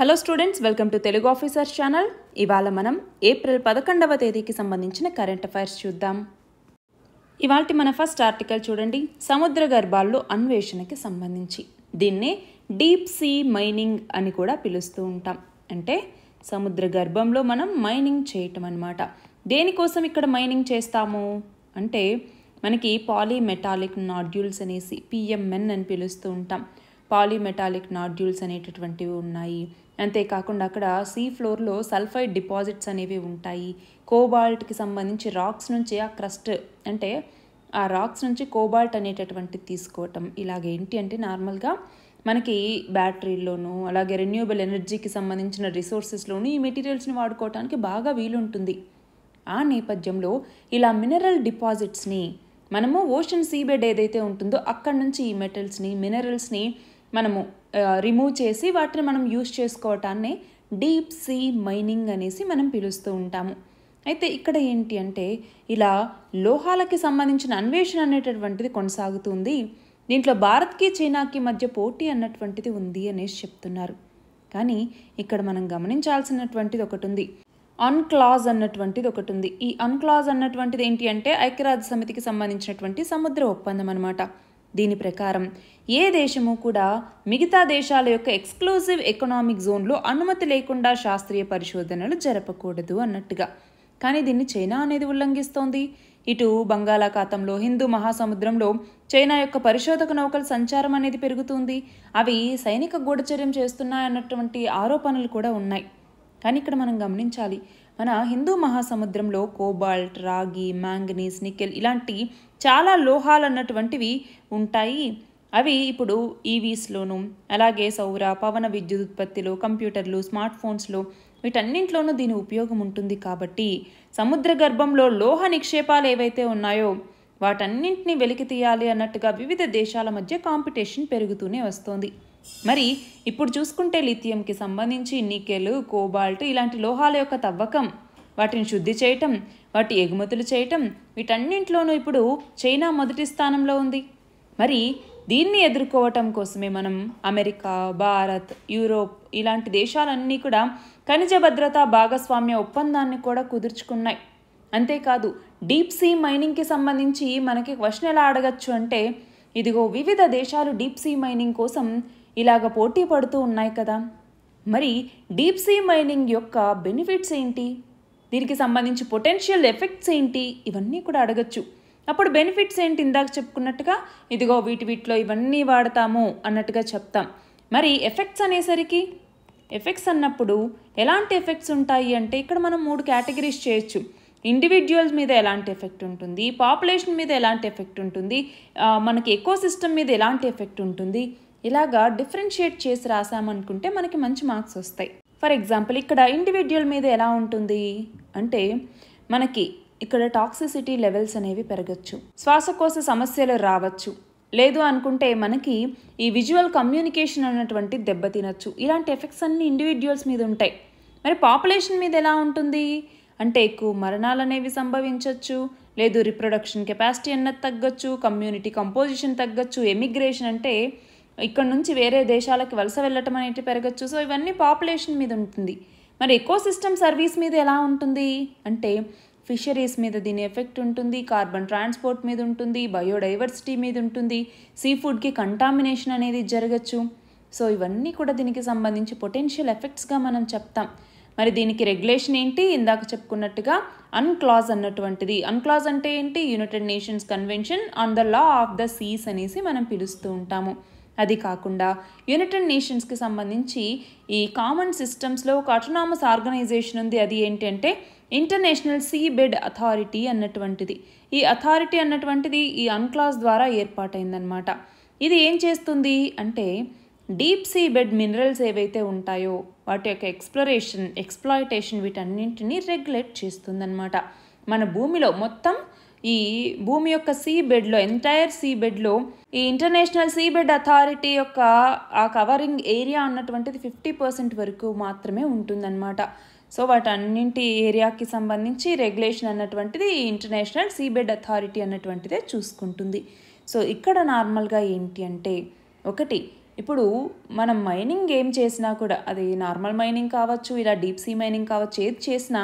hello students welcome to Telugu officers channel ఇవాళ మనం April పదకొండవ తేదీకి సంబంధించిన కరెంట్ అఫైర్స్ చూద్దాం ఇవాళ మన ఫస్ట్ ఆర్టికల్ చూడండి సముద్ర గర్భాల్లో అన్వేషణకి సంబంధించి దీన్నే డీప్ సీ మైనింగ్ అని కూడా పిలుస్తూ ఉంటాం అంటే సముద్ర గర్భంలో మనం మైనింగ్ చేయటం అనమాట దేనికోసం ఇక్కడ మైనింగ్ చేస్తాము అంటే మనకి పాలీమెటాలిక్ నాడ్యూల్స్ అనేసి పిఎంఎన్ అని పిలుస్తూ ఉంటాం పాలీమెటాలిక్ నాడ్యూల్స్ అనేటటువంటివి ఉన్నాయి అంతేకాకుండా అక్కడ సీ ఫ్లోర్లో సల్ఫైడ్ డిపాజిట్స్ అనేవి ఉంటాయి కోబాల్ట్కి సంబంధించి రాక్స్ నుంచి ఆ క్రస్ట్ అంటే ఆ రాక్స్ నుంచి కోబాల్ట్ అనేటటువంటి తీసుకోవటం ఇలాగే ఏంటి అంటే నార్మల్గా మనకి బ్యాటరీల్లోనూ అలాగే రెన్యూబుల్ ఎనర్జీకి సంబంధించిన రిసోర్సెస్లోనూ ఈ మెటీరియల్స్ని వాడుకోవటానికి బాగా వీలుంటుంది ఆ నేపథ్యంలో ఇలా మినరల్ డిపాజిట్స్ని మనము ఓషన్ సీబెడ్ ఏదైతే ఉంటుందో అక్కడ నుంచి ఈ మెటల్స్ని మినరల్స్ని మనము రిమూవ్ చేసి వాటిని మనం యూజ్ చేసుకోవటాన్ని డీప్ సీ మైనింగ్ అనేసి మనం పిలుస్తూ ఉంటాము అయితే ఇక్కడ ఏంటి అంటే ఇలా లోహాలకి సంబంధించిన అన్వేషణ అనేటటువంటిది కొనసాగుతుంది దీంట్లో భారత్కి చైనాకి మధ్య పోటీ అన్నటువంటిది ఉంది అనేసి చెప్తున్నారు కానీ ఇక్కడ మనం గమనించాల్సినటువంటిది ఒకటి ఉంది అన్క్లాజ్ అన్నటువంటిది ఒకటి ఉంది ఈ అన్క్లాజ్ అన్నటువంటిది ఏంటి అంటే ఐక్యరాజ్య సమితికి సంబంధించినటువంటి సముద్ర ఒప్పందం అనమాట దీని ప్రకారం ఏ దేశము కూడా మిగతా దేశాల యొక్క ఎక్స్క్లూజివ్ ఎకనామిక్ జోన్లో అనుమతి లేకుండా శాస్త్రీయ పరిశోధనలు జరపకూడదు అన్నట్టుగా కానీ దీన్ని చైనా అనేది ఉల్లంఘిస్తోంది ఇటు బంగాళాఖాతంలో హిందూ మహాసముద్రంలో చైనా యొక్క పరిశోధక నౌకల సంచారం అనేది పెరుగుతుంది అవి సైనిక గూఢచర్యం చేస్తున్నాయన్నటువంటి ఆరోపణలు కూడా ఉన్నాయి కానీ ఇక్కడ మనం గమనించాలి మన హిందూ మహాసముద్రంలో కోబాల్ట్ రాగి మ్యాంగనీస్ నికెల్ ఇలాంటి చాలా లోహాలు అన్నటువంటివి ఉంటాయి అవి ఇప్పుడు ఈవీస్లోను e అలాగే సౌర పవన విద్యుత్ ఉత్పత్తిలో కంప్యూటర్లు స్మార్ట్ ఫోన్స్లో వీటన్నింటిలోనూ దీని ఉపయోగం ఉంటుంది కాబట్టి సముద్ర గర్భంలో లోహ నిక్షేపాలు ఏవైతే ఉన్నాయో వాటన్నింటినీ వెలికి తీయాలి అన్నట్టుగా వివిధ దేశాల మధ్య కాంపిటీషన్ పెరుగుతూనే వస్తోంది మరి ఇప్పుడు చూసుకుంటే లిథియంకి సంబంధించి నీకెలు కోబాల్ట్ ఇలాంటి లోహాల యొక్క తవ్వకం వాటిని శుద్ధి చేయటం వాటి ఎగుమతులు చేయటం వీటన్నింటిలోనూ ఇప్పుడు చైనా మొదటి స్థానంలో ఉంది మరి దీన్ని ఎదుర్కోవటం కోసమే మనం అమెరికా భారత్ యూరోప్ ఇలాంటి దేశాలన్నీ కూడా ఖనిజ భద్రతా భాగస్వామ్య ఒప్పందాన్ని కూడా కుదుర్చుకున్నాయి అంతేకాదు డీప్ సీ మైనింగ్కి సంబంధించి మనకి క్వశ్చన్ ఎలా అడగచ్చు అంటే ఇదిగో వివిధ దేశాలు డీప్ సీ మైనింగ్ కోసం ఇలాగ పోటీ పడుతూ ఉన్నాయి కదా మరి డీప్ సీ మైనింగ్ యొక్క బెనిఫిట్స్ ఏంటి దీనికి సంబంధించి పొటెన్షియల్ ఎఫెక్ట్స్ ఏంటి ఇవన్నీ కూడా అడగచ్చు అప్పుడు బెనిఫిట్స్ ఏంటి ఇందాక చెప్పుకున్నట్టుగా ఇదిగో వీటి వీటిలో ఇవన్నీ వాడతాము అన్నట్టుగా చెప్తాం మరి ఎఫెక్ట్స్ అనేసరికి ఎఫెక్ట్స్ అన్నప్పుడు ఎలాంటి ఎఫెక్ట్స్ ఉంటాయి అంటే ఇక్కడ మనం మూడు కేటగిరీస్ చేయొచ్చు ఇండివిజువల్స్ మీద ఎలాంటి ఎఫెక్ట్ ఉంటుంది పాపులేషన్ మీద ఎలాంటి ఎఫెక్ట్ ఉంటుంది మనకి ఎకో సిస్టమ్ మీద ఎలాంటి ఎఫెక్ట్ ఉంటుంది ఇలాగా డిఫరెన్షియేట్ చేసి రాసామనుకుంటే మనకి మంచి మార్క్స్ వస్తాయి ఫర్ ఎగ్జాంపుల్ ఇక్కడ ఇండివిజువల్ మీద ఎలా ఉంటుంది అంటే మనకి ఇక్కడ టాక్సిసిటీ లెవెల్స్ అనేవి పెరగచ్చు శ్వాసకోశ సమస్యలు రావచ్చు లేదు అనుకుంటే మనకి ఈ విజువల్ కమ్యూనికేషన్ అన్నటువంటి దెబ్బతినచ్చు ఇలాంటి ఎఫెక్ట్స్ అన్ని ఇండివిజువల్స్ మీద ఉంటాయి మరి పాపులేషన్ మీద ఎలా ఉంటుంది అంటే ఎక్కువ మరణాలు అనేవి సంభవించవచ్చు లేదు రిప్రొడక్షన్ కెపాసిటీ అన్నది తగ్గచ్చు కమ్యూనిటీ కంపోజిషన్ తగ్గచ్చు ఎమిగ్రేషన్ అంటే ఇక్కడ నుంచి వేరే దేశాలకి వలస వెళ్ళటం అనేటివి పెరగచ్చు సో ఇవన్నీ పాపులేషన్ మీద ఉంటుంది మరి ఎకో సిస్టమ్ సర్వీస్ మీద ఎలా ఉంటుంది అంటే ఫిషరీస్ మీద దీని ఎఫెక్ట్ ఉంటుంది కార్బన్ ట్రాన్స్పోర్ట్ మీద ఉంటుంది బయోడైవర్సిటీ మీద ఉంటుంది సీ ఫుడ్కి కంటామినేషన్ అనేది జరగచ్చు సో ఇవన్నీ కూడా దీనికి సంబంధించి పొటెన్షియల్ ఎఫెక్ట్స్గా మనం చెప్తాం మరి దీనికి రెగ్యులేషన్ ఏంటి ఇందాక చెప్పుకున్నట్టుగా అన్క్లాజ్ అన్నటువంటిది అన్క్లాజ్ అంటే ఏంటి united nations convention on the law of the seas అనేసి మనం పిలుస్తూ ఉంటాము అది కాకుండా యునైటెడ్ నేషన్స్కి సంబంధించి ఈ కామన్ సిస్టమ్స్లో ఒక అటోనామస్ ఆర్గనైజేషన్ ఉంది అది ఏంటంటే ఇంటర్నేషనల్ సీ బెడ్ అథారిటీ అన్నటువంటిది ఈ అథారిటీ అన్నటువంటిది ఈ అన్క్లాస్ ద్వారా ఏర్పాటైందనమాట ఇది ఏం చేస్తుంది అంటే డీప్ సీ బెడ్ మినరల్స్ ఏవైతే ఉంటాయో వాటి యొక్క ఎక్స్ప్లోరేషన్ ఎక్స్ప్లాయిటేషన్ వీటన్నింటినీ రెగ్యులేట్ చేస్తుందన్నమాట మన భూమిలో మొత్తం ఈ భూమి యొక్క సీ బెడ్లో ఎంటైర్ సీ బెడ్లో ఈ ఇంటర్నేషనల్ సీ బెడ్ అథారిటీ యొక్క ఆ కవరింగ్ ఏరియా అన్నటువంటిది ఫిఫ్టీ పర్సెంట్ వరకు మాత్రమే ఉంటుందన్నమాట సో వాటన్నింటి ఏరియాకి సంబంధించి రెగ్యులేషన్ అన్నటువంటిది ఇంటర్నేషనల్ సీ బెడ్ అథారిటీ అన్నటువంటిదే చూసుకుంటుంది సో ఇక్కడ నార్మల్గా ఏంటి అంటే ఒకటి ఇప్పుడు మనం మైనింగ్ ఏం చేసినా కూడా అది నార్మల్ మైనింగ్ కావచ్చు ఇలా డీప్ సీ మైనింగ్ కావచ్చు ఏది చేసినా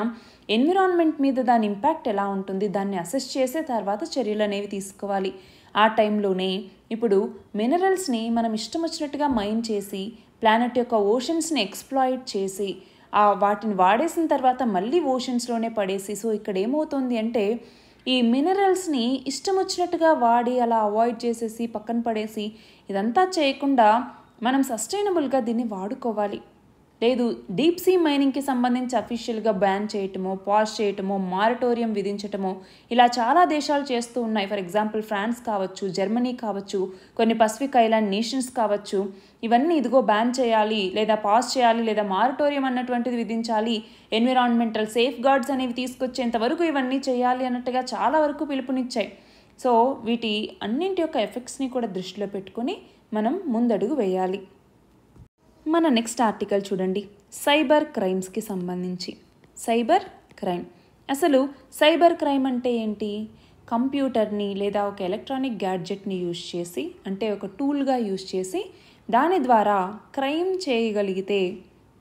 ఎన్విరాన్మెంట్ మీద దాని ఇంపాక్ట్ ఎలా ఉంటుంది దాన్ని అసెస్ చేసే తర్వాత చర్యలు అనేవి తీసుకోవాలి ఆ టైంలోనే ఇప్పుడు మినరల్స్ని మనం ఇష్టం వచ్చినట్టుగా మైన్ చేసి ప్లానెట్ యొక్క ఓషన్స్ని ఎక్స్ప్లాయిట్ చేసి ఆ వాటిని వాడేసిన తర్వాత మళ్ళీ ఓషన్స్లోనే పడేసి సో ఇక్కడ ఏమవుతుంది అంటే ఈ మినరల్స్ని ఇష్టం వచ్చినట్టుగా వాడి అలా అవాయిడ్ చేసేసి పక్కన పడేసి ఇదంతా చేయకుండా మనం సస్టైనబుల్గా దీన్ని వాడుకోవాలి లేదు డీప్ సీ మైనింగ్కి సంబంధించి అఫీషియల్గా బ్యాన్ చేయటమో పాజ్ చేయటమో మారటోరియం విధించటమో ఇలా చాలా దేశాలు చేస్తూ ఉన్నాయి ఫర్ ఎగ్జాంపుల్ ఫ్రాన్స్ కావచ్చు జర్మనీ కావచ్చు కొన్ని పసిఫిక్ ఐలాండ్ నేషన్స్ కావచ్చు ఇవన్నీ ఇదిగో బ్యాన్ చేయాలి లేదా పాస్ చేయాలి లేదా మారటోరియం అన్నటువంటిది విధించాలి ఎన్విరాన్మెంటల్ సేఫ్ గార్డ్స్ అనేవి తీసుకొచ్చేంత వరకు ఇవన్నీ చేయాలి అన్నట్టుగా చాలా వరకు పిలుపునిచ్చాయి సో వీటి అన్నింటి యొక్క ఎఫెక్ట్స్ని కూడా దృష్టిలో పెట్టుకొని మనం ముందడుగు వేయాలి మన నెక్స్ట్ ఆర్టికల్ చూడండి సైబర్ క్రైమ్స్కి సంబంధించి సైబర్ క్రైమ్ అసలు సైబర్ క్రైమ్ అంటే ఏంటి కంప్యూటర్ని లేదా ఒక ఎలక్ట్రానిక్ గ్యాడ్జెట్ని యూజ్ చేసి అంటే ఒక టూల్గా యూజ్ చేసి దాని ద్వారా క్రైమ్ చేయగలిగితే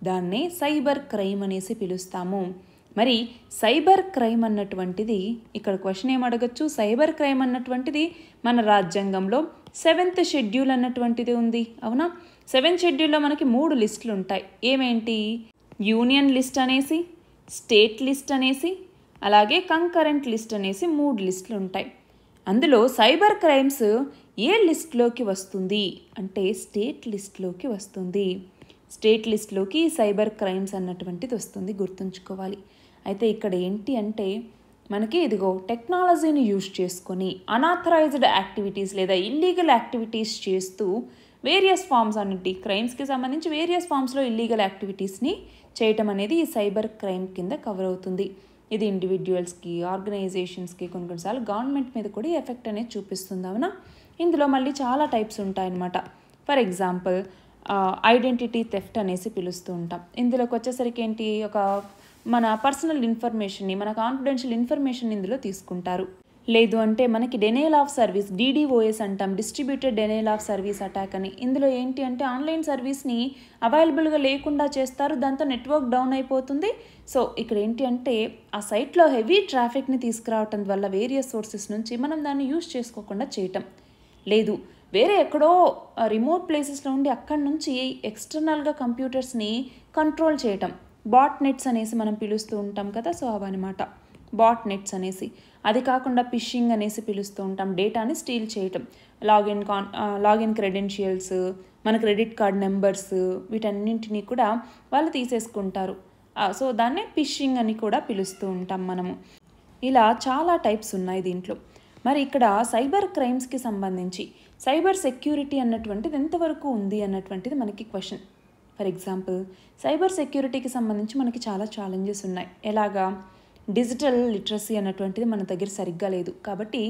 దాన్ని సైబర్ క్రైమ్ అనేసి పిలుస్తాము మరి సైబర్ క్రైమ్ అన్నటువంటిది ఇక్కడ క్వశ్చన్ ఏమడగచ్చు సైబర్ క్రైమ్ అన్నటువంటిది మన రాజ్యాంగంలో సెవెంత్ షెడ్యూల్ అన్నటువంటిది ఉంది అవునా సెవెన్ షెడ్యూల్లో మనకి మూడు లిస్టులు ఉంటాయి ఏమేంటి యూనియన్ లిస్ట్ అనేసి స్టేట్ లిస్ట్ అనేసి అలాగే కంకరెంట్ లిస్ట్ అనేసి మూడు లిస్టులు ఉంటాయి అందులో సైబర్ క్రైమ్స్ ఏ లిస్ట్లోకి వస్తుంది అంటే స్టేట్ లిస్ట్లోకి వస్తుంది స్టేట్ లిస్ట్లోకి సైబర్ క్రైమ్స్ అన్నటువంటిది వస్తుంది గుర్తుంచుకోవాలి అయితే ఇక్కడ ఏంటి అంటే మనకి ఇదిగో టెక్నాలజీని యూజ్ చేసుకొని అనాథరైజ్డ్ యాక్టివిటీస్ లేదా ఇల్లీగల్ యాక్టివిటీస్ చేస్తూ వేరియస్ ఫామ్స్ అన్నిటి క్రైమ్స్కి సంబంధించి వేరియస్ ఫామ్స్లో ఇల్లీగల్ యాక్టివిటీస్ని చేయటం అనేది ఈ సైబర్ క్రైమ్ కింద కవర్ అవుతుంది ఇది ఇండివిజువల్స్కి ఆర్గనైజేషన్స్కి కొన్ని కొన్నిసార్లు గవర్నమెంట్ మీద కూడా ఎఫెక్ట్ అనేది చూపిస్తుంది అవునా ఇందులో మళ్ళీ చాలా టైప్స్ ఉంటాయన్నమాట ఫర్ ఎగ్జాంపుల్ ఐడెంటిటీ థెఫ్ట్ అనేసి పిలుస్తూ ఉంటాం ఇందులోకి వచ్చేసరికి ఏంటి ఒక మన పర్సనల్ ఇన్ఫర్మేషన్ని మన కాన్ఫిడెన్షియల్ ఇన్ఫర్మేషన్ ఇందులో తీసుకుంటారు లేదు అంటే మనకి డెనేల్ ఆఫ్ సర్వీస్ డీడీఓఎస్ అంటాం distributed denial of service attack అని ఇందులో ఏంటి అంటే ఆన్లైన్ సర్వీస్ని అవైలబుల్గా లేకుండా చేస్తారు దాంతో నెట్వర్క్ డౌన్ అయిపోతుంది సో ఇక్కడ ఏంటి అంటే ఆ సైట్లో హెవీ ట్రాఫిక్ని తీసుకురావటం వల్ల వేరియస్ సోర్సెస్ నుంచి మనం దాన్ని యూజ్ చేసుకోకుండా చేయటం లేదు వేరే ఎక్కడో రిమోట్ ప్లేసెస్లో ఉండి అక్కడి నుంచి ఎక్స్టర్నల్గా కంప్యూటర్స్ని కంట్రోల్ చేయటం బాట్ నెట్స్ అనేసి మనం పిలుస్తూ ఉంటాం కదా సో అవన్నమాట బాట్ నెట్స్ అనేసి అది కాకుండా పిషింగ్ అనేసి పిలుస్తూ ఉంటాం డేటాని స్టీల్ చేయటం లాగిన్ కాన్ లాగిన్ క్రెడెన్షియల్స్ మన క్రెడిట్ కార్డ్ నెంబర్స్ వీటన్నింటినీ కూడా వాళ్ళు తీసేసుకుంటారు సో దాన్నే పిషింగ్ అని కూడా పిలుస్తూ ఉంటాం మనము ఇలా చాలా టైప్స్ ఉన్నాయి దీంట్లో మరి ఇక్కడ సైబర్ క్రైమ్స్కి సంబంధించి సైబర్ సెక్యూరిటీ అన్నటువంటిది ఎంతవరకు ఉంది అన్నటువంటిది మనకి క్వశ్చన్ ఫర్ ఎగ్జాంపుల్ సైబర్ సెక్యూరిటీకి సంబంధించి మనకి చాలా ఛాలెంజెస్ ఉన్నాయి ఎలాగా డిజిటల్ లిటరసీ అన్నటువంటిది మన దగ్గర సరిగ్గా లేదు కాబట్టి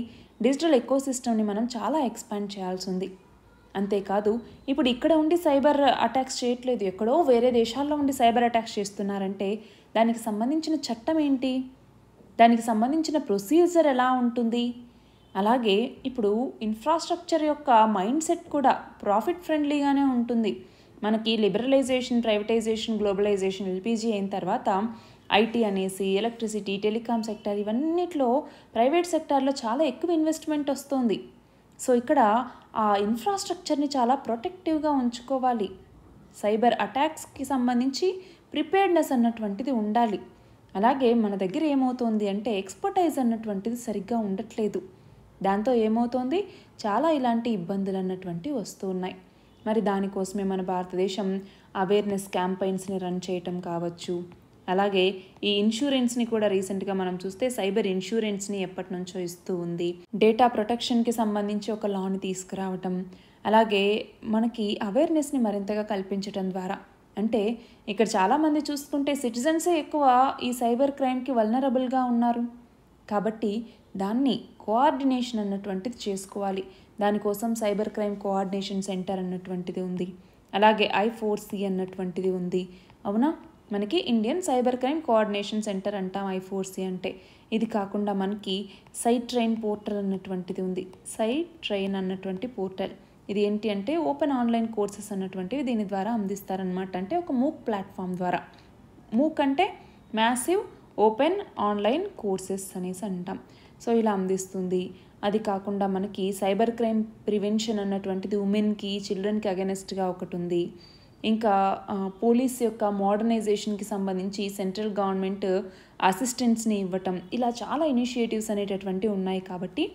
డిజిటల్ ఎకో సిస్టమ్ని మనం చాలా ఎక్స్పాండ్ చేయాల్సి ఉంది అంతేకాదు ఇప్పుడు ఇక్కడ ఉండి సైబర్ అటాక్స్ చేయట్లేదు ఎక్కడో వేరే దేశాల్లో ఉండి సైబర్ అటాక్స్ చేస్తున్నారంటే దానికి సంబంధించిన చట్టం ఏంటి దానికి సంబంధించిన ప్రొసీజర్ ఎలా ఉంటుంది అలాగే ఇప్పుడు ఇన్ఫ్రాస్ట్రక్చర్ యొక్క మైండ్ సెట్ కూడా ప్రాఫిట్ ఫ్రెండ్లీగానే ఉంటుంది మనకి లిబరలైజేషన్ ప్రైవేటైజేషన్ గ్లోబలైజేషన్ ఎల్పీజీ అయిన తర్వాత ఐటీ అనేసి ఎలక్ట్రిసిటీ టెలికాం సెక్టర్ ఇవన్నిట్లో ప్రైవేట్ సెక్టార్లో చాలా ఎక్కువ ఇన్వెస్ట్మెంట్ వస్తుంది సో ఇక్కడ ఆ ఇన్ఫ్రాస్ట్రక్చర్ని చాలా ప్రొటెక్టివ్గా ఉంచుకోవాలి సైబర్ అటాక్స్కి సంబంధించి ప్రిపేర్డ్నెస్ అన్నటువంటిది ఉండాలి అలాగే మన దగ్గర ఏమవుతోంది అంటే ఎక్స్పర్టైజ్ అన్నటువంటిది సరిగ్గా ఉండట్లేదు దాంతో ఏమవుతోంది చాలా ఇలాంటి ఇబ్బందులు అన్నటువంటివి వస్తున్నాయి మరి దానికోసమే మన భారతదేశం అవేర్నెస్ క్యాంపెయిన్స్ని రన్ చేయటం కావచ్చు అలాగే ఈ ఇన్సూరెన్స్ని కూడా రీసెంట్గా మనం చూస్తే సైబర్ ఇన్సూరెన్స్ని ఎప్పటి నుంచో ఇస్తూ ఉంది డేటా ప్రొటెక్షన్కి సంబంధించి ఒక లాని తీసుకురావటం అలాగే మనకి అవేర్నెస్ని మరింతగా కల్పించడం ద్వారా అంటే ఇక్కడ చాలామంది చూసుకుంటే సిటిజన్సే ఎక్కువ ఈ సైబర్ క్రైమ్కి వల్నరబుల్గా ఉన్నారు కాబట్టి దాన్ని కోఆర్డినేషన్ అన్నటువంటిది చేసుకోవాలి దానికోసం సైబర్ క్రైమ్ కోఆర్డినేషన్ సెంటర్ అన్నటువంటిది ఉంది అలాగే ఐ ఫోర్ సి అన్నటువంటిది ఉంది అవునా మనకి Indian cyber crime coordination centre అంటాం ఐఫోర్సి అంటే ఇది కాకుండా మనకి సైట్ ట్రైన్ పోర్టల్ అన్నటువంటిది ఉంది సైట్ ట్రైన్ అన్నటువంటి పోర్టల్ ఇది ఏంటి అంటే ఓపెన్ ఆన్లైన్ కోర్సెస్ అన్నటువంటివి దీని ద్వారా అందిస్తారనమాట అంటే ఒక మూక్ ప్లాట్ఫామ్ ద్వారా మూక్ అంటే మ్యాసివ్ ఓపెన్ ఆన్లైన్ కోర్సెస్ అనేసి అంటాం సో ఇలా అందిస్తుంది అది కాకుండా మనకి సైబర్ క్రైమ్ ప్రివెన్షన్ అన్నటువంటిది ఉమెన్కి చిల్డ్రన్కి అగెనెస్ట్గా ఒకటి ఉంది ఇంకా పోలీస్ యొక్క మోడర్నైజేషన్కి సంబంధించి సెంట్రల్ గవర్నమెంట్ అసిస్టెన్స్ని ఇవ్వటం ఇలా చాలా ఇనిషియేటివ్స్ అనేటటువంటివి ఉన్నాయి కాబట్టి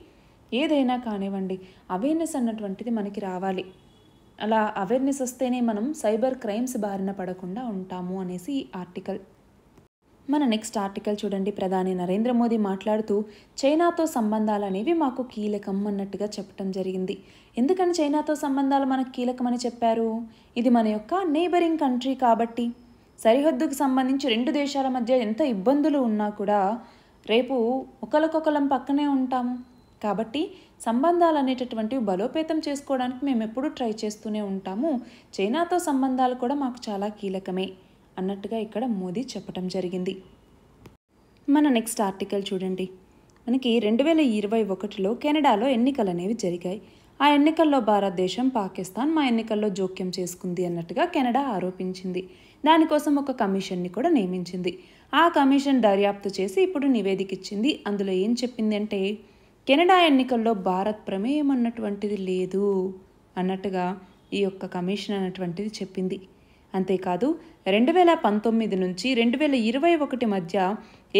ఏదైనా కానివ్వండి అవేర్నెస్ అన్నటువంటిది మనకి రావాలి అలా అవేర్నెస్ వస్తేనే మనం సైబర్ క్రైమ్స్ బారిన పడకుండా ఉంటాము అనేసి ఈ ఆర్టికల్ మన నెక్స్ట్ ఆర్టికల్ చూడండి ప్రధాని నరేంద్ర మోదీ మాట్లాడుతూ చైనాతో సంబంధాలు అనేవి మాకు కీలకం అన్నట్టుగా చెప్పడం జరిగింది ఎందుకని చైనాతో సంబంధాలు మనకు కీలకమని చెప్పారు ఇది మన యొక్క నైబరింగ్ కంట్రీ కాబట్టి సరిహద్దుకు సంబంధించి రెండు దేశాల మధ్య ఎంత ఇబ్బందులు ఉన్నా కూడా రేపు ఒకరికొకరం పక్కనే ఉంటాము కాబట్టి సంబంధాలు అనేటటువంటివి బలోపేతం చేసుకోవడానికి మేము ఎప్పుడూ ట్రై చేస్తూనే ఉంటాము చైనాతో సంబంధాలు కూడా మాకు చాలా కీలకమే అన్నట్టుగా ఇక్కడ మోదీ చెప్పడం జరిగింది మన నెక్స్ట్ ఆర్టికల్ చూడండి మనకి రెండు వేల ఇరవై ఒకటిలో కెనడాలో ఎన్నికలు అనేవి జరిగాయి ఆ ఎన్నికల్లో భారతదేశం పాకిస్తాన్ మా ఎన్నికల్లో జోక్యం చేసుకుంది అన్నట్టుగా కెనడా ఆరోపించింది దానికోసం ఒక కమిషన్ని కూడా నియమించింది ఆ కమిషన్ దర్యాప్తు చేసి ఇప్పుడు నివేదిక ఇచ్చింది అందులో ఏం చెప్పింది అంటే కెనడా ఎన్నికల్లో భారత్ ప్రమేయం అన్నటువంటిది లేదు అన్నట్టుగా ఈ యొక్క కమిషన్ అన్నటువంటిది చెప్పింది అంతేకాదు రెండు వేల పంతొమ్మిది నుంచి రెండు వేల ఇరవై ఒకటి మధ్య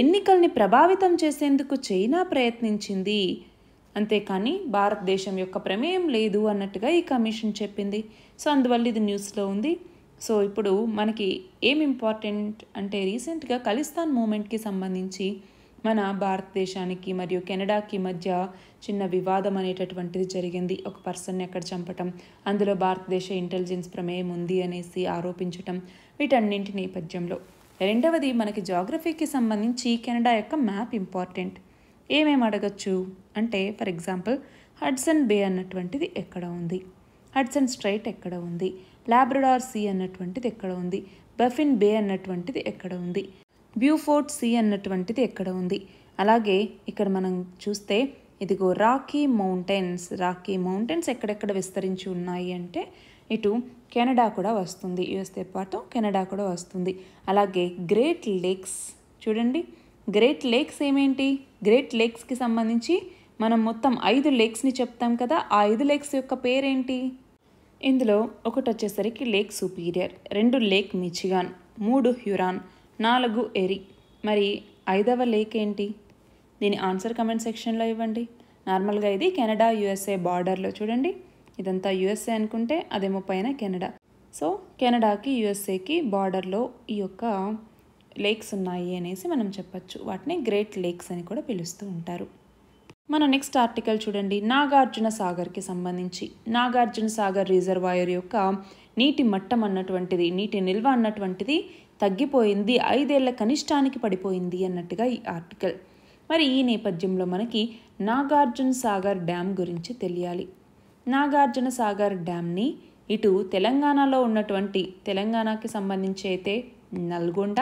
ఎన్నికల్ని ప్రభావితం చేసేందుకు చైనా ప్రయత్నించింది అంతేకాని భారతదేశం యొక్క ప్రమేయం లేదు అన్నట్టుగా ఈ కమిషన్ చెప్పింది సో అందువల్ల ఇది న్యూస్లో ఉంది సో ఇప్పుడు మనకి ఏం ఇంపార్టెంట్ అంటే రీసెంట్గా ఖలిస్తాన్ మూమెంట్కి సంబంధించి మన భారతదేశానికి మరియు కెనడాకి మధ్య చిన్న వివాదం అనేటటువంటిది జరిగింది ఒక పర్సన్ని అక్కడ చంపటం అందులో భారతదేశ ఇంటెలిజెన్స్ ప్రమేయం ఉంది అనేసి ఆరోపించటం వీటన్నింటి నేపథ్యంలో రెండవది మనకి జాగ్రఫీకి సంబంధించి కెనడా యొక్క మ్యాప్ ఇంపార్టెంట్ ఏమేమి అడగచ్చు అంటే ఫర్ ఎగ్జాంపుల్ హడ్సన్ బే అన్నటువంటిది ఎక్కడ ఉంది హడ్సన్ స్ట్రైట్ ఎక్కడ ఉంది లాబ్రడార్ సీ అన్నటువంటిది ఎక్కడ ఉంది బఫిన్ బే అన్నటువంటిది ఎక్కడ ఉంది బ్యూఫోర్ట్ సీ అన్నటువంటిది ఎక్కడ ఉంది అలాగే ఇక్కడ మనం చూస్తే ఇదిగో రాకీ మౌంటైన్స్ రాకీ మౌంటైన్స్ ఎక్కడెక్కడ విస్తరించి ఉన్నాయి అంటే ఇటు కెనడా కూడా వస్తుంది యుఎస్తో పాటు కెనడా కూడా వస్తుంది అలాగే గ్రేట్ లేక్స్ చూడండి గ్రేట్ లేక్స్ ఏమేంటి గ్రేట్ లేక్స్కి సంబంధించి మనం మొత్తం ఐదు లేక్స్ని చెప్తాం కదా ఆ ఐదు లేక్స్ యొక్క పేరేంటి ఇందులో ఒకటి వచ్చేసరికి లేక్ సుపీరియర్ రెండు లేక్ మిచిగాన్ మూడు హ్యూరాన్ నాలుగు ఎరి మరి ఐదవ లేక్ ఏంటి దీని ఆన్సర్ కమెంట్ సెక్షన్లో ఇవ్వండి నార్మల్గా ఇది కెనడా యుఎస్ఏ బార్డర్లో చూడండి ఇదంతా యుఎస్ఏ అనుకుంటే అదేమో పైన కెనడా సో కెనడాకి యుఎస్ఏకి బార్డర్లో ఈ యొక్క లేక్స్ ఉన్నాయి అనేసి మనం చెప్పచ్చు వాటిని గ్రేట్ లేక్స్ అని కూడా పిలుస్తూ ఉంటారు మన నెక్స్ట్ ఆర్టికల్ చూడండి నాగార్జున సాగర్కి సంబంధించి నాగార్జున సాగర్ రిజర్వాయర్ యొక్క నీటి మట్టం అన్నటువంటిది నీటి నిల్వ అన్నటువంటిది తగ్గిపోయింది ఐదేళ్ల కనిష్టానికి పడిపోయింది అన్నట్టుగా ఈ ఆర్టికల్ మరి ఈ నేపథ్యంలో మనకి నాగార్జున సాగర్ డ్యామ్ గురించి తెలియాలి నాగార్జున సాగర్ డ్యామ్ని ఇటు తెలంగాణలో ఉన్నటువంటి తెలంగాణకి సంబంధించి అయితే నల్గొండ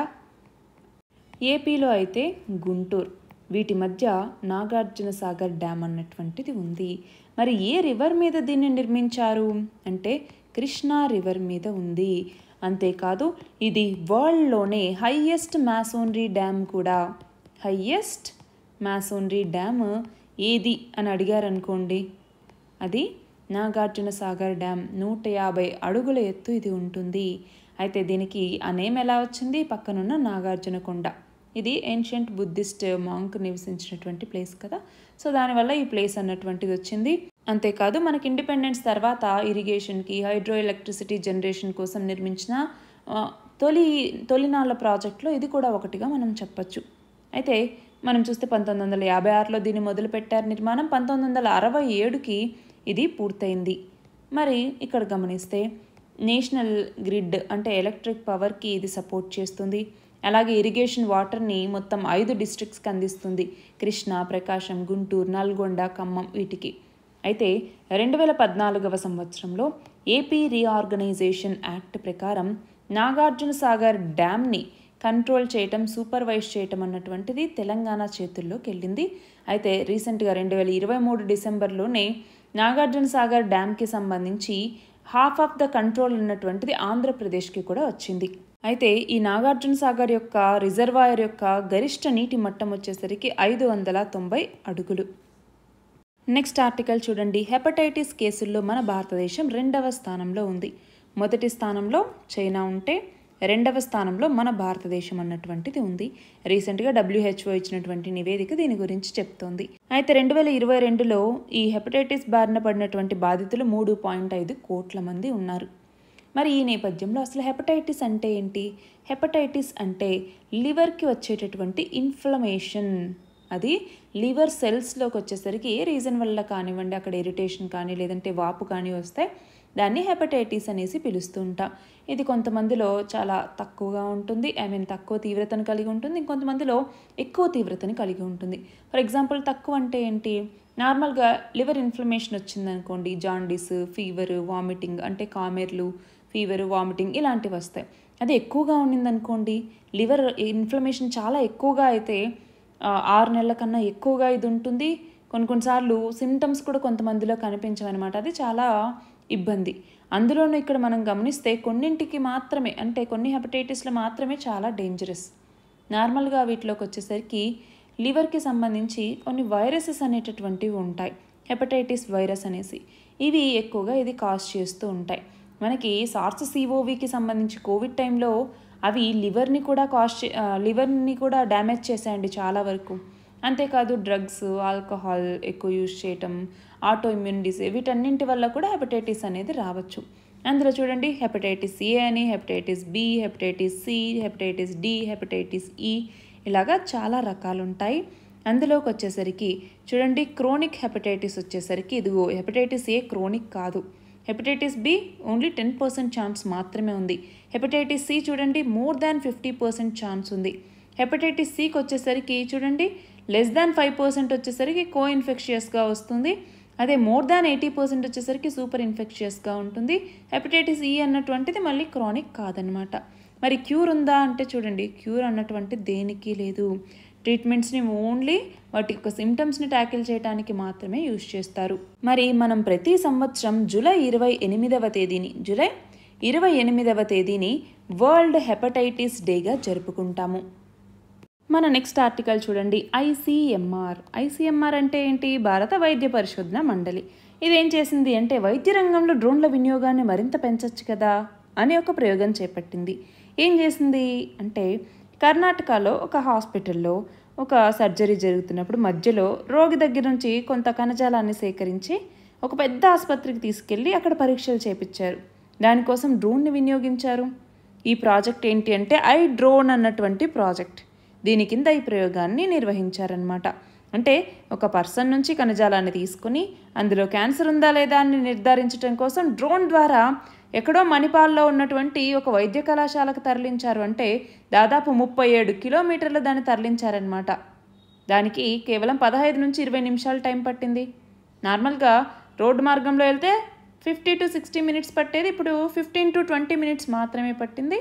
ఏపీలో అయితే గుంటూరు వీటి మధ్య నాగార్జున సాగర్ డ్యామ్ అన్నటువంటిది ఉంది మరి ఏ రివర్ మీద దీన్ని నిర్మించారు అంటే కృష్ణా రివర్ మీద ఉంది అంతేకాదు ఇది వరల్డ్లోనే హయ్యెస్ట్ మ్యాసోనరీ డ్యామ్ కూడా హయ్యెస్ట్ మ్యాసోనరీ డ్యామ్ ఏది అని అడిగారనుకోండి అది నాగార్జున సాగర్ డ్యామ్ నూట యాభై అడుగుల ఎత్తు ఇది ఉంటుంది అయితే దీనికి ఆ నేమ్ ఎలా వచ్చింది పక్కనున్న నాగార్జున కొండ ఇది ఏన్షియంట్ బుద్ధిస్ట్ మాంక్ నివసించినటువంటి ప్లేస్ కదా సో దానివల్ల ఈ ప్లేస్ అన్నటువంటిది వచ్చింది అంతేకాదు మనకి ఇండిపెండెన్స్ తర్వాత ఇరిగేషన్కి హైడ్రో ఎలక్ట్రిసిటీ జనరేషన్ కోసం నిర్మించిన తొలి తొలినాళ్ళ ప్రాజెక్టులో ఇది కూడా ఒకటిగా మనం చెప్పచ్చు అయితే మనం చూస్తే పంతొమ్మిది వందల యాభై ఆరులో దీన్ని మొదలుపెట్టారు నిర్మాణం పంతొమ్మిది వందల అరవై ఏడుకి ఇది పూర్తయింది మరి ఇక్కడ గమనిస్తే నేషనల్ గ్రిడ్ అంటే ఎలక్ట్రిక్ పవర్కి ఇది సపోర్ట్ చేస్తుంది అలాగే ఇరిగేషన్ వాటర్ని మొత్తం ఐదు డిస్ట్రిక్ట్స్కి అందిస్తుంది కృష్ణా ప్రకాశం గుంటూరు నల్గొండ ఖమ్మం వీటికి అయితే రెండు వేల పద్నాలుగవ సంవత్సరంలో ఏపీ రీఆర్గనైజేషన్ యాక్ట్ ప్రకారం నాగార్జున సాగర్ డ్యామ్ని కంట్రోల్ చేయటం సూపర్వైజ్ చేయటం అన్నటువంటిది తెలంగాణ చేతుల్లోకి వెళ్ళింది అయితే రీసెంట్గా రెండు వేల ఇరవై మూడు డిసెంబర్లోనే నాగార్జున సాగర్ డ్యామ్కి సంబంధించి హాఫ్ ఆఫ్ ద కంట్రోల్ ఉన్నటువంటిది ఆంధ్రప్రదేశ్కి కూడా వచ్చింది అయితే ఈ నాగార్జున సాగర్ యొక్క రిజర్వాయర్ యొక్క గరిష్ట నీటి మట్టం వచ్చేసరికి ఐదు వందల తొంభై అడుగులు నెక్స్ట్ ఆర్టికల్ చూడండి హెపటైటిస్ కేసుల్లో మన భారతదేశం రెండవ స్థానంలో ఉంది మొదటి స్థానంలో చైనా ఉంటే రెండవ స్థానంలో మన భారతదేశం అన్నటువంటిది ఉంది రీసెంట్గా డబ్ల్యూహెచ్ఓ ఇచ్చినటువంటి నివేదిక దీని గురించి చెప్తోంది అయితే రెండు వేల ఇరవై రెండులో ఈ హెపటైటిస్ బారిన పడినటువంటి బాధితులు మూడు పాయింట్ ఐదు కోట్ల మంది ఉన్నారు మరి ఈ నేపథ్యంలో అసలు హెపటైటిస్ అంటే ఏంటి హెపటైటిస్ అంటే లివర్కి వచ్చేటటువంటి ఇన్ఫ్లమేషన్ అది లివర్ సెల్స్లోకి వచ్చేసరికి ఏ రీజన్ వల్ల కానివ్వండి అక్కడ ఇరిటేషన్ కానీ లేదంటే వాపు కానీ వస్తాయి దాన్ని హెపటైటిస్ అనేసి పిలుస్తూ ఉంటాం ఇది కొంతమందిలో చాలా తక్కువగా ఉంటుంది ఐ మీన్ తక్కువ తీవ్రతను కలిగి ఉంటుంది ఇంకొంతమందిలో ఎక్కువ తీవ్రతను కలిగి ఉంటుంది ఫర్ ఎగ్జాంపుల్ తక్కువ అంటే ఏంటి నార్మల్గా లివర్ ఇన్ఫ్లమేషన్ వచ్చిందనుకోండి జాండీస్ ఫీవర్ వామిటింగ్ అంటే కామెర్లు ఫీవర్ వామిటింగ్ ఇలాంటివి వస్తాయి అది ఎక్కువగా ఉండిందనుకోండి లివర్ ఇన్ఫ్లమేషన్ చాలా ఎక్కువగా అయితే ఆరు నెలల కన్నా ఎక్కువగా ఇది ఉంటుంది కొన్ని కొన్నిసార్లు సిమ్టమ్స్ కూడా కొంతమందిలో కనిపించవన్నమాట అది చాలా ఇబ్బంది అందులోనూ ఇక్కడ మనం గమనిస్తే కొన్నింటికి మాత్రమే అంటే కొన్ని హెపటైటిస్లో మాత్రమే చాలా డేంజరస్ నార్మల్గా వీటిలోకి వచ్చేసరికి లివర్కి సంబంధించి కొన్ని వైరసెస్ అనేటటువంటివి ఉంటాయి హెపటైటిస్ వైరస్ అనేసి ఇవి ఎక్కువగా ఇది కాజ్ చేస్తూ ఉంటాయి మనకి సార్స్ సిఓవికి సంబంధించి కోవిడ్ టైంలో అవి లివర్ని కూడా కాస్ట్ లివర్ని కూడా డ్యామేజ్ చేశాయండి చాలా వరకు అంతేకాదు డ్రగ్స్ ఆల్కహాల్ ఎక్కువ యూజ్ చేయటం ఆటో ఇమ్యూన్ డిసీజ్ వీటన్నింటి వల్ల కూడా హెపటైటిస్ అనేది రావచ్చు అందులో చూడండి హెపటైటిస్ ఏ అని hepatitis B hepatitis C hepatitis D hepatitis E ఇలాగా చాలా రకాలు ఉంటాయి అందులోకి వచ్చేసరికి చూడండి క్రోనిక్ హెపటైటిస్ వచ్చేసరికి ఇదిగో హెపటైటిస్ ఏ క్రోనిక్ కాదు hepatitis B only ten percent chance మాత్రమే ఉంది హెపటైటిస్ సి చూడండి more than fifty percent chance ఉంది హెపటైటిస్ సికి వచ్చేసరికి చూడండి లెస్ దాన్ ఫైవ్ పర్సెంట్ వచ్చేసరికి కో ఇన్ఫెక్షియస్గా వస్తుంది అదే మోర్ దాన్ ఎయిటీ పర్సెంట్ వచ్చేసరికి సూపర్ ఇన్ఫెక్షియస్గా ఉంటుంది హెపటైటిస్ ఈ అన్నటువంటిది మళ్ళీ క్రానిక్ కాదనమాట మరి క్యూర్ ఉందా అంటే చూడండి క్యూర్ అన్నటువంటి దేనికి లేదు ట్రీట్మెంట్స్ని ఓన్లీ వాటి యొక్క సిమ్టమ్స్ని ట్యాకిల్ చేయడానికి మాత్రమే యూజ్ చేస్తారు మరి మనం ప్రతి సంవత్సరం జూలై ఇరవై ఎనిమిదవ తేదీని జూలై ఇరవై ఎనిమిదవ తేదీని వరల్డ్ హెపటైటిస్ డేగా జరుపుకుంటాము మన నెక్స్ట్ ఆర్టికల్ చూడండి ఐసీఎంఆర్ ఐసీఎంఆర్ అంటే ఏంటి భారత వైద్య పరిశోధన మండలి ఇదేం చేసింది అంటే వైద్య రంగంలో డ్రోన్ల వినియోగాన్ని మరింత పెంచచ్చు కదా అని ఒక ప్రయోగం చేపట్టింది ఏం చేసింది అంటే కర్ణాటకలో ఒక హాస్పిటల్లో ఒక సర్జరీ జరుగుతున్నప్పుడు మధ్యలో రోగి దగ్గర నుంచి కొంత కణజాలాన్ని సేకరించి ఒక పెద్ద ఆసుపత్రికి తీసుకెళ్ళి అక్కడ పరీక్షలు చేపించారు దానికోసం డ్రోన్ని వినియోగించారు ఈ ప్రాజెక్ట్ ఏంటి అంటే ఐ డ్రోన్ అన్నటువంటి ప్రాజెక్ట్ దీని కింద ఈ ప్రయోగాన్ని నిర్వహించారనమాట అంటే ఒక పర్సన్ నుంచి కణజాలాన్ని తీసుకుని అందులో క్యాన్సర్ ఉందా లేదా అని నిర్ధారించడం కోసం డ్రోన్ ద్వారా ఎక్కడో మణిపాల్లో ఉన్నటువంటి ఒక వైద్య కళాశాలకు తరలించారు అంటే దాదాపు ముప్పై ఏడు కిలోమీటర్లు దాన్ని తరలించారనమాట దానికి కేవలం పదహైదు నుంచి ఇరవై నిమిషాలు టైం పట్టింది నార్మల్గా రోడ్డు మార్గంలో వెళ్తే ఫిఫ్టీ టు సిక్స్టీ మినిట్స్ పట్టేది ఇప్పుడు ఫిఫ్టీన్ టు ట్వంటీ మినిట్స్ మాత్రమే పట్టింది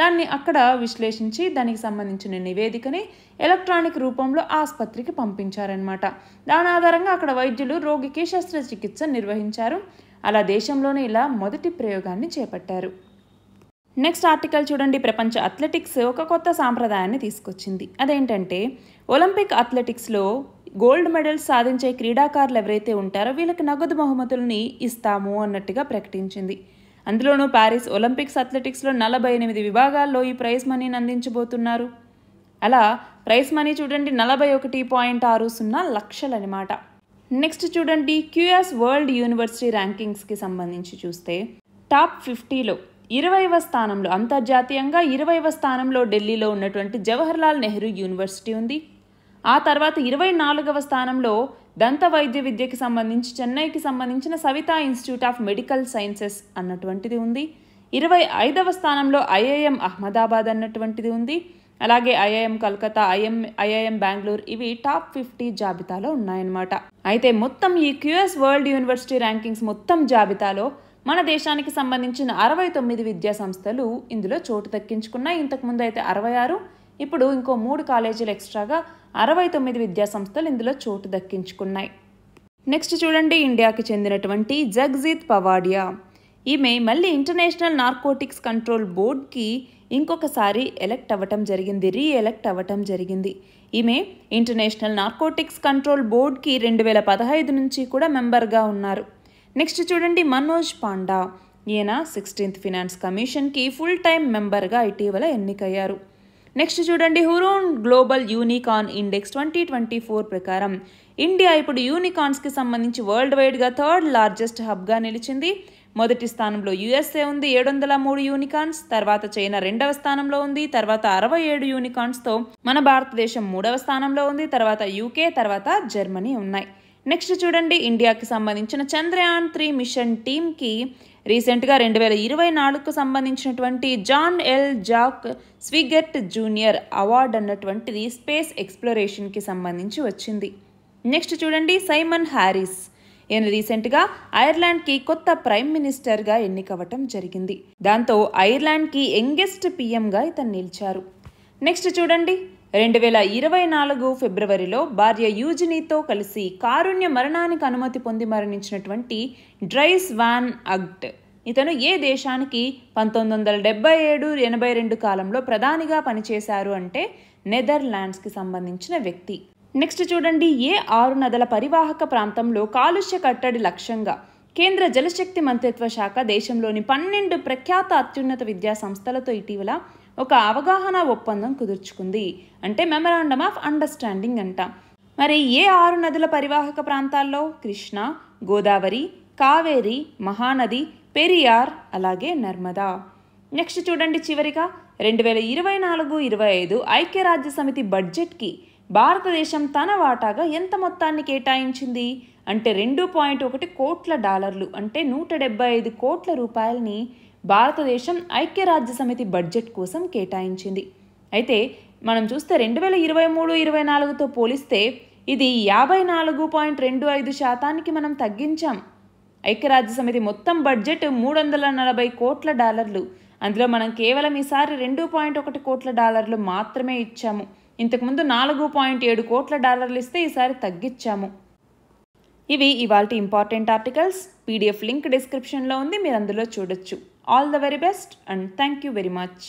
దాన్ని అక్కడ విశ్లేషించి దానికి సంబంధించిన నివేదికని ఎలక్ట్రానిక్ రూపంలో ఆసుపత్రికి పంపించారనమాట దాని ఆధారంగా అక్కడ వైద్యులు రోగికి శస్త్రచికిత్స నిర్వహించారు అలా దేశంలోనే ఇలా మొదటి ప్రయోగాన్ని చేపట్టారు నెక్స్ట్ ఆర్టికల్ చూడండి ప్రపంచ అథ్లెటిక్స్ ఒక కొత్త సాంప్రదాయాన్ని తీసుకొచ్చింది అదేంటంటే ఒలింపిక్ అథ్లెటిక్స్లో గోల్డ్ మెడల్స్ సాధించే క్రీడాకారులు ఎవరైతే ఉంటారో వీళ్ళకి నగదు బహుమతుల్ని ఇస్తాము అన్నట్టుగా ప్రకటించింది అందులోనూ ప్యారిస్ ఒలింపిక్స్ అథ్లెటిక్స్లో నలభై ఎనిమిది విభాగాల్లో ఈ ప్రైజ్ మనీని అందించబోతున్నారు అలా ప్రైస్ మనీ చూడండి నలభై ఒకటి పాయింట్ ఆరు సున్నా లక్షలనమాట నెక్స్ట్ చూడండి క్యూఎస్ వరల్డ్ యూనివర్సిటీ ర్యాంకింగ్స్కి సంబంధించి చూస్తే టాప్ ఫిఫ్టీలో ఇరవైవ స్థానంలో అంతర్జాతీయంగా ఇరవైవ స్థానంలో ఢిల్లీలో ఉన్నటువంటి జవహర్లాల్ నెహ్రూ యూనివర్సిటీ ఉంది ఆ తర్వాత ఇరవై నాలుగవ స్థానంలో దంత వైద్య విద్యకి సంబంధించి చెన్నైకి సంబంధించిన Savitha institute of medical sciences అన్నటువంటిది ఉంది ఇరవై ఐదవ స్థానంలో ఐఐఎం అహ్మదాబాద్ అన్నటువంటిది ఉంది అలాగే IIM Calcutta IM IIM Bengaluru ఇవి టాప్ ఫిఫ్టీ జాబితాలో ఉన్నాయన్నమాట అయితే మొత్తం ఈ క్యూఎస్ వరల్డ్ యూనివర్సిటీ ర్యాంకింగ్స్ మొత్తం జాబితాలో మన దేశానికి సంబంధించిన అరవై తొమ్మిది విద్యా సంస్థలు ఇందులో చోటు దక్కించుకున్నాయి ఇంతకుముందు అయితే అరవై ఆరు ఇప్పుడు ఇంకో మూడు కాలేజీలు ఎక్స్ట్రాగా అరవై తొమ్మిది విద్యా సంస్థలు ఇందులో చోటు దక్కించుకున్నాయి నెక్స్ట్ చూడండి ఇండియాకి చెందినటువంటి జగ్జిత్ పవాడియా ఈమె మళ్ళీ ఇంటర్నేషనల్ నార్కోటిక్స్ కంట్రోల్ బోర్డ్కి ఇంకొకసారి ఎలక్ట్ అవ్వటం జరిగింది రీ ఎలక్ట్ అవ్వటం జరిగింది ఈమె ఇంటర్నేషనల్ నార్కోటిక్స్ కంట్రోల్ బోర్డ్కి రెండు వేల పదహైదు నుంచి కూడా మెంబర్గా ఉన్నారు నెక్స్ట్ చూడండి మనోజ్ పాండా ఈయన సిక్స్టీన్త్ ఫినాన్స్ కమిషన్కి ఫుల్ టైం మెంబర్గా ఇటీవల ఎన్నికయ్యారు నెక్స్ట్ చూడండి Hurun global unicorn index twenty twenty four ప్రకారం ఇండియా ఇప్పుడు యూనికాన్స్కి సంబంధించి వరల్డ్ వైడ్గా థర్డ్ లార్జెస్ట్ హబ్గా నిలిచింది మొదటి స్థానంలో యుఎస్ఏ ఉంది ఏడు వందల మూడు యూనికాన్స్ తర్వాత చైనా రెండవ స్థానంలో ఉంది తర్వాత అరవై ఏడు యూనికార్న్స్తో మన భారతదేశం మూడవ స్థానంలో ఉంది తర్వాత యూకే తర్వాత జర్మనీ ఉన్నాయి నెక్స్ట్ చూడండి ఇండియాకి సంబంధించిన చంద్రయాన్ త్రీ మిషన్ టీమ్కి రీసెంట్గా రెండు వేల ఇరవై నాలుగుకు సంబంధించినటువంటి John L Jack Swigert junior award అన్నటువంటిది స్పేస్ ఎక్స్ప్లోరేషన్కి సంబంధించి వచ్చింది నెక్స్ట్ చూడండి సైమన్ హ్యారిస్ ఈయన రీసెంట్గా ఐర్లాండ్కి కొత్త ప్రైమ్ మినిస్టర్గా ఎన్నికవటం జరిగింది దాంతో ఐర్లాండ్కి యంగెస్ట్ పీఎంగా ఇతను నిలిచారు నెక్స్ట్ చూడండి రెండు వేల ఇరవై నాలుగు ఫిబ్రవరిలో భార్య యూజినీతో కలిసి కారుణ్య మరణానికి అనుమతి పొంది మరణించినటువంటి డ్రైస్ వాన్ అగ్ట్ ఇతను ఏ దేశానికి పంతొమ్మిది వందల డెబ్బై ఏడు ఎనభై రెండు కాలంలో ప్రధానిగా పనిచేశారు అంటే నెదర్లాండ్స్కి సంబంధించిన వ్యక్తి నెక్స్ట్ చూడండి ఏ ఆరు నదుల పరివాహక ప్రాంతంలో కాలుష్య కట్టడి లక్ష్యంగా కేంద్ర జలశక్తి మంత్రిత్వ శాఖ దేశంలోని పన్నెండు ప్రఖ్యాత అత్యున్నత విద్యా సంస్థలతో ఇటీవల ఒక అవగాహన ఒప్పందం కుదుర్చుకుంది అంటే మెమరాండమ్ ఆఫ్ అండర్స్టాండింగ్ అంట మరి ఏ ఆరు నదుల పరివాహక ప్రాంతాల్లో కృష్ణ గోదావరి కావేరి మహానది పెరియార్ అలాగే నర్మదా నెక్స్ట్ చూడండి చివరిగా రెండు వేల ఇరవై నాలుగు ఇరవై ఐదు ఐక్యరాజ్య సమితి బడ్జెట్కి భారతదేశం తన వాటాగా ఎంత మొత్తాన్ని కేటాయించింది అంటే రెండు పాయింట్ ఒకటి కోట్ల డాలర్లు అంటే నూట డెబ్బై ఐదు కోట్ల రూపాయలని భారతదేశం ఐక్యరాజ్య సమితి బడ్జెట్ కోసం కేటాయించింది అయితే మనం చూస్తే రెండు వేల ఇరవై మూడు ఇరవై నాలుగుతో పోలిస్తే ఇది యాభై నాలుగు పాయింట్ రెండు ఐదు శాతానికి మనం తగ్గించాం ఐక్యరాజ్య సమితి మొత్తం బడ్జెట్ మూడు వందల నలభై కోట్ల డాలర్లు అందులో మనం కేవలం ఈసారి రెండు పాయింట్ ఒకటి కోట్ల డాలర్లు మాత్రమే ఇచ్చాము ఇంతకుముందు నాలుగు పాయింట్ ఏడు కోట్ల డాలర్లు ఇస్తే ఈసారి తగ్గించాము ఇవి ఇవాళ ఇంపార్టెంట్ ఆర్టికల్స్ పీడిఎఫ్ లింక్ డిస్క్రిప్షన్లో ఉంది మీరు అందులో చూడొచ్చు all the very best and thank you very much